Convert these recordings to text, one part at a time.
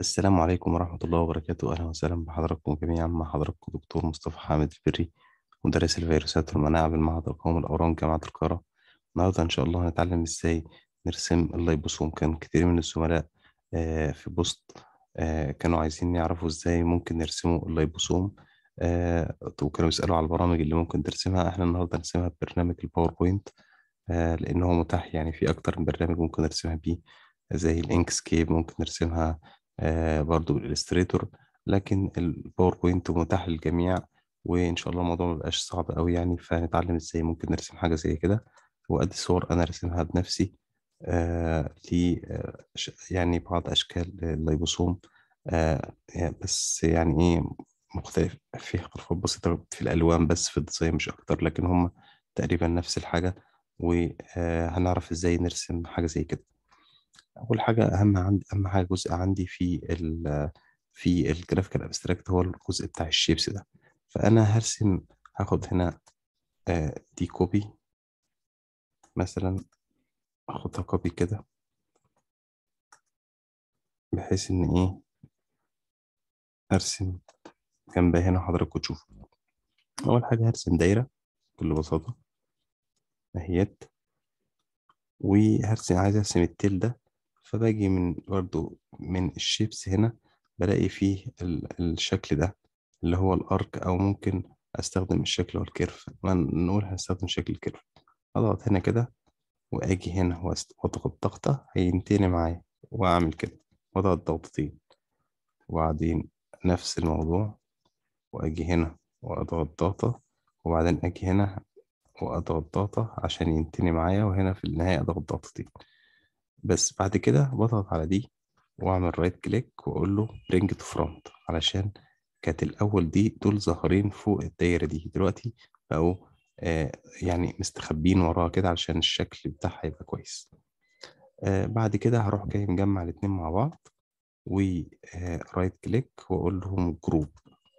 السلام عليكم ورحمة الله وبركاته أهلا وسهلا بحضراتكم جميعا مع حضراتكم دكتور مصطفى حامد البري مدرس الفيروسات والمناعة بالمعهد القومي الأورام جامعة القاهرة النهاردة إن شاء الله هنتعلم إزاي نرسم اللايبوسوم كان كتير من الزملاء آه، في بوست آه، كانوا عايزين يعرفوا إزاي ممكن يرسموا اللايبوسوم آه، وكانوا بيسألوا على البرامج اللي ممكن ترسمها إحنا النهاردة هنرسمها ببرنامج الباوربوينت لأن هو متاح يعني في أكتر من برنامج ممكن نرسمها بيه زي الإنكسكيب ممكن نرسمها آه، برضو بالإلستريتور لكن الباوربوينت متاح للجميع وإن شاء الله الموضوع مبقاش صعب أوي يعني فهنتعلم إزاي ممكن نرسم حاجة زي كده وأدي صور أنا رسمها بنفسي ل آه، آه، يعني بعض أشكال الليبوسوم بس يعني إيه مختلف في اختلافات بسيطة في الألوان بس في الديزاين مش أكتر لكن هم تقريبا نفس الحاجة وهنعرف إزاي نرسم حاجة زي كده اول حاجه اهم عندي اهم حاجه جزء عندي في ال في الجرافيكال ابستراكت هو الجزء بتاع الشيبس ده فانا هرسم هاخد هنا آه، دي كوبي مثلا اخدها كوبي كده بحيث ان ايه ارسم جنبها هنا حضراتكم تشوفوا اول حاجه هرسم دايره بكل بساطه اهيت وهرسم عايز ارسم التل ده فباجي من برضو من الشيبس هنا بلاقي فيه الشكل ده اللي هو الارك او ممكن استخدم الشكل والكيرف نقول هستخدم شكل الكيرف اضغط هنا كده واجي هنا واضغط ضغطة هينتهي معايا واعمل كده واضغط ضغطتين وبعدين نفس الموضوع واجي هنا واضغط ضغطة وبعدين اجي هنا واضغط ضغطة عشان ينتهي معايا وهنا في النهاية اضغط ضغطتين بس بعد كده بضغط على دي واعمل رايت كليك واقول له برينج تو فرونت علشان كانت الاول دي دول ظاهرين فوق الدايره دي دلوقتي بقوا آه يعني مستخبين وراها كده علشان الشكل بتاعها يبقى كويس آه بعد كده هروح جاي مجمع الاتنين مع بعض ورايت آه، كليك واقول لهم جروب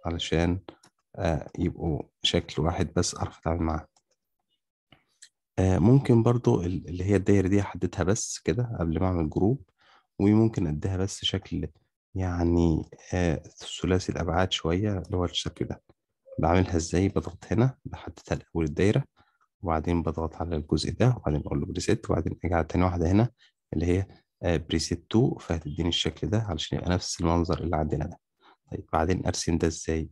علشان آه يبقوا شكل واحد بس اعرف اتعامل معاه آه، ممكن برضو اللي هي الدايرة دي أحددها بس كده قبل ما أعمل جروب وممكن أديها بس شكل يعني آه، ثلاثي الأبعاد شوية اللي هو الشكل ده بعملها إزاي بضغط هنا بحددها لأول الدايرة وبعدين بضغط على الجزء ده وبعدين أقول له بريسيت وبعدين أجي على تاني واحدة هنا اللي هي بريسيت آه، 2 فهتديني الشكل ده علشان يبقى نفس المنظر اللي عندنا ده طيب بعدين أرسم ده إزاي؟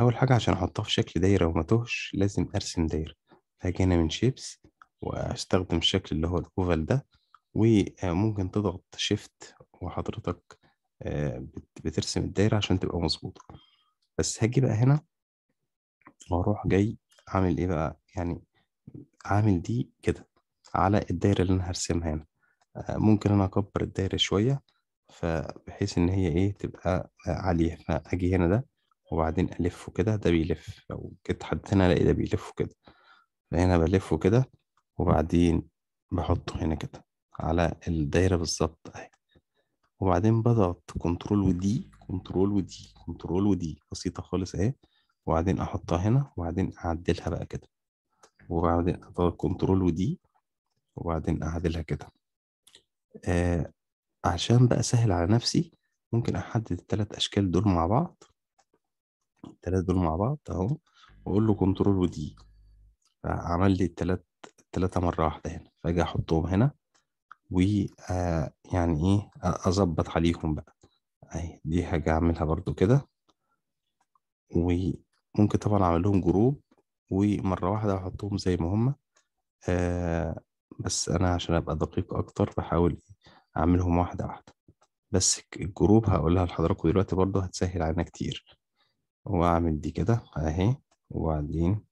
أول حاجة عشان أحطها في شكل دايرة وما توهش لازم أرسم دايرة فاجي هنا من شيبس واستخدم الشكل اللي هو الكوفل ده وممكن تضغط شيفت وحضرتك آه، بترسم الدايرة عشان تبقى مظبوطة بس هاجي بقى هنا واروح جاي عامل ايه بقى يعني عامل دي كده على الدايرة اللي انا هرسمها هنا آه، ممكن انا اكبر الدايرة شوية فبحيث ان هي ايه تبقى عالية فاجي هنا ده وبعدين الفه كده ده بيلف لو جيت حد هنا الاقي ده بيلف كده فهنا بلفه كده وبعدين بحطه هنا كده على الدايرة بالظبط اهي وبعدين بضغط كنترول ودي كنترول ودي كنترول ودي بسيطة خالص اهي وبعدين احطها هنا وبعدين اعدلها بقى كده وبعدين اضغط كنترول ودي وبعدين اعدلها كده آه عشان بقى اسهل على نفسي ممكن احدد التلات اشكال دول مع بعض التلات دول مع بعض اهو واقول له كنترول ودي فعمل لي التلات ثلاثه مرة واحدة هنا فاجي أحطهم هنا و آه، يعني إيه أظبط عليهم بقى أهي دي حاجة أعملها برضو كده وممكن طبعا أعمل لهم جروب ومرة واحدة أحطهم زي ما هما آه بس أنا عشان أبقى دقيق أكتر بحاول أعملهم واحدة واحدة بس الجروب هقولها لحضراتكم دلوقتي برضو هتسهل علينا كتير وأعمل دي كده أهي وبعدين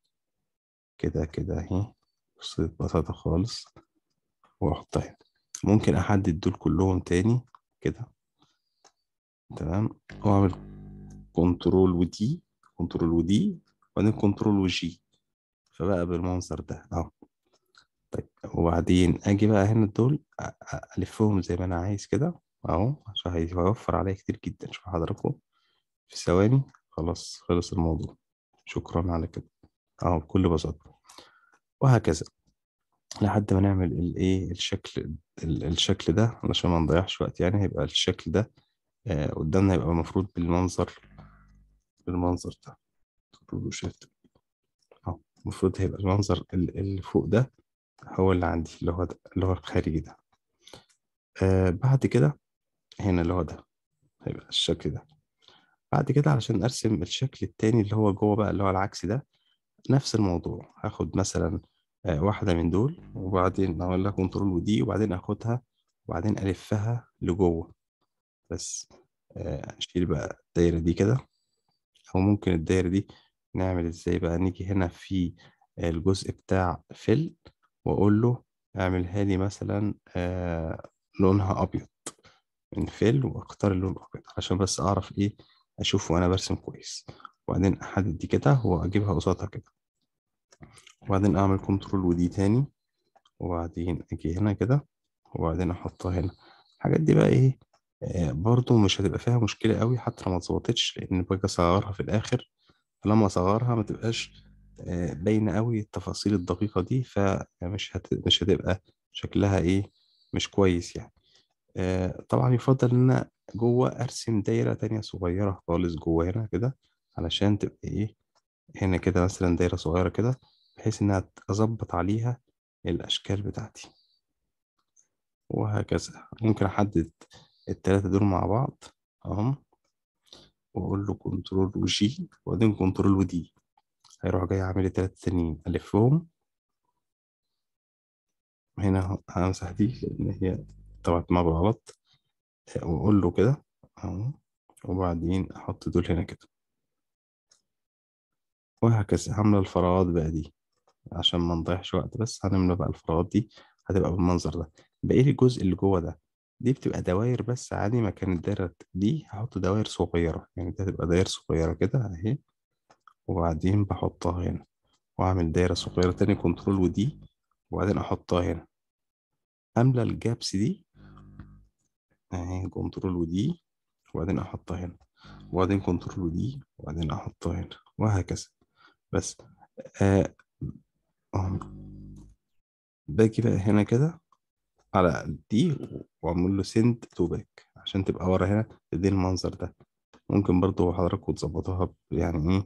كده كده أهي بصيت بطاطا خالص واحطها هنا طيب. ممكن احدد دول كلهم تاني كده تمام واعمل كنترول ودي كنترول ودي وبعدين كنترول وجي فبقى بالمنظر ده اهو طيب وبعدين اجي بقى هنا دول الفهم زي ما انا عايز كده اهو عشان هيوفر عليا كتير جدا شوف حضراتكم في ثواني خلاص خلص الموضوع شكرا على كده اهو بكل بساطة وهكذا لحد ما نعمل الايه الشكل الشكل ده علشان ما نضيعش وقت يعني هيبقى الشكل ده آه، قدامنا هيبقى المفروض بالمنظر بالمنظر ده بروشيت اهو المفروض هيبقى المنظر اللي فوق ده هو اللي عندي اللي هو ده اللي هو الخارجي ده آه بعد كده هنا اللي هو ده هيبقى الشكل ده بعد كده علشان ارسم الشكل التاني اللي هو جوه بقى اللي هو العكس ده نفس الموضوع هاخد مثلا آه، واحدة من دول وبعدين اعمل لها كنترول ودي وبعدين أخدها وبعدين ألفها لجوه بس أشيل آه، بقى الدايرة دي كده أو ممكن الدايرة دي نعمل إزاي بقى نيجي هنا في الجزء بتاع فل وأقول له أعملها لي مثلا آه، لونها أبيض من فل وأختار اللون الأبيض عشان بس أعرف إيه أشوف وأنا برسم كويس وبعدين أحدد دي كده وأجيبها قصادها كده وبعدين اعمل كنترول ودي تاني وبعدين اجي هنا كده وبعدين احطها هنا الحاجات دي بقى ايه آه برضو مش هتبقى فيها مشكلة قوي حتى لو ما اتظبطتش لان بقى اصغرها في الاخر فلما اصغرها ما تبقاش آه باينة قوي التفاصيل الدقيقة دي فمش هت... مش هتبقى شكلها ايه مش كويس يعني آه طبعا يفضل ان انا جوه ارسم دايرة تانية صغيرة خالص جوه هنا كده علشان تبقى ايه هنا كده مثلا دايرة صغيرة كده بحيث إن أظبط عليها الأشكال بتاعتي وهكذا ممكن أحدد التلاتة دول مع بعض أهم وأقول له كنترول وجي وبعدين كنترول ودي هيروح جاي عامل التلاتة التانيين ألفهم هنا همسح دي لأن هي طبعا ما غلط وأقول له كده أهو وبعدين أحط دول هنا كده وهكذا عاملة الفراغات بقى دي عشان ما نضيعش وقت بس هنملى بقى الفراغات دي هتبقى بالمنظر ده بقى ايه الجزء اللي جوه ده دي بتبقى دواير بس عادي مكان الدايرة دي هحط دواير صغيرة يعني دي هتبقى داير صغيرة كده اهي وبعدين بحطها هنا وأعمل دايرة صغيرة تاني كنترول ودي وبعدين أحطها هنا أملى الجابس دي أهي كنترول ودي وبعدين أحطها هنا وبعدين كنترول ودي وبعدين أحطها هنا وهكذا بس آه باجي بقى هنا كده على دي واعمل له سند تو باك عشان تبقى ورا هنا تدي المنظر ده ممكن برضو حضراتكم تظبطوها يعني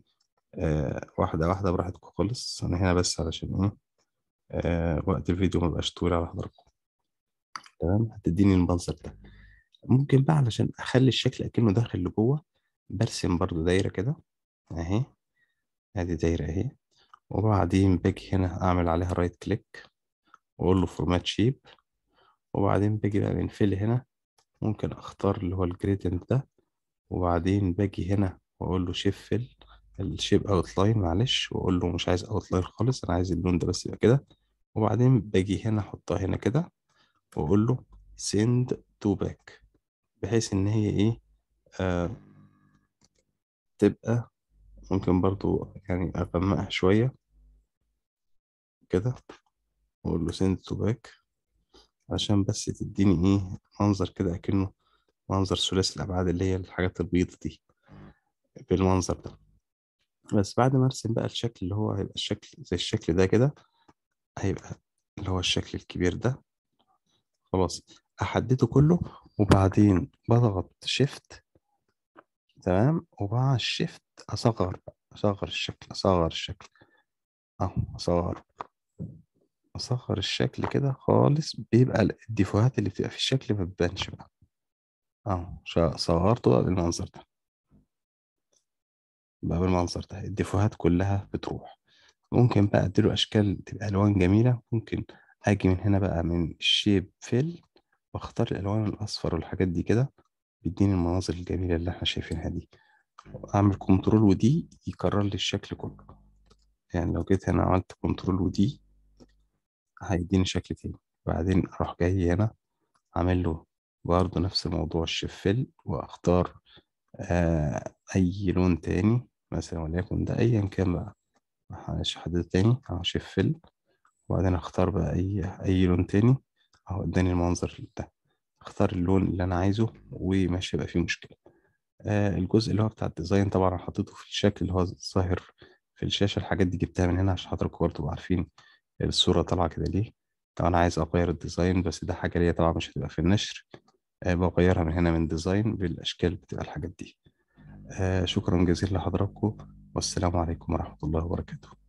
ايه آه واحدة واحدة براحتكم خالص أنا هنا بس علشان ايه آه وقت الفيديو بقاش طويل على حضراتكم تمام هتديني المنظر ده ممكن بقى علشان أخلي الشكل أكنه داخل لجوه برسم برضو دايرة كده أهي ادي دايرة اهي وبعدين باجي هنا أعمل عليها رايت كليك وأقول له فورمات شيب وبعدين باجي بقى من فيل هنا ممكن أختار اللي هو الجريدينت ده وبعدين باجي هنا وأقول له شيب فيل الشيب لاين معلش وأقول له مش عايز اوت لاين خالص أنا عايز اللون ده بس يبقى كده وبعدين باجي هنا أحطها هنا كده وأقول له سند تو باك بحيث إن هي إيه آه تبقى ممكن برضو يعني أغمقها شوية كده واقول له send تو باك عشان بس تديني ايه منظر كده اكنه منظر ثلاثي الابعاد اللي هي الحاجات البيضة دي بالمنظر ده بس بعد ما ارسم بقى الشكل اللي هو هيبقى الشكل زي الشكل ده كده هيبقى اللي هو الشكل الكبير ده خلاص احدده كله وبعدين بضغط شيفت تمام وبعد الشيفت اصغر اصغر الشكل اصغر الشكل اهو اصغر أصغر الشكل كده خالص بيبقى الديفوهات اللي بتبقى في الشكل ما بتبانش بقى اه صغرته بقى بالمنظر ده بقى بالمنظر ده الديفوهات كلها بتروح ممكن بقى اديله أشكال تبقى ألوان جميلة ممكن أجي من هنا بقى من شيب فيل واختار الألوان الأصفر والحاجات دي كده بيديني المناظر الجميلة اللي احنا شايفينها دي أعمل كنترول ودي يكرر لي الشكل كله يعني لو جيت هنا عملت كنترول ودي هيديني شكل تاني بعدين اروح جاي هنا اعمل له برضه نفس موضوع الشفل واختار آه اي لون تاني مثلا وليكن ده ايا كان بقى معلش حدد تاني اهو شفل وبعدين اختار بقى اي اي لون تاني اهو اداني المنظر ده اختار اللون اللي انا عايزه وماشي هيبقى فيه مشكله آه الجزء اللي هو بتاع الديزاين طبعا حطيته في الشكل اللي هو ظاهر في الشاشه الحاجات دي جبتها من هنا عشان حضراتكم برضه تبقوا عارفين الصورة طالعة كده ليه طب أنا عايز أغير الديزاين بس ده حاجة ليا طبعا مش هتبقى في النشر أه بغيرها من هنا من ديزاين بالأشكال بتبقى الحاجات دي أه شكرا جزيلا لحضراتكم والسلام عليكم ورحمة الله وبركاته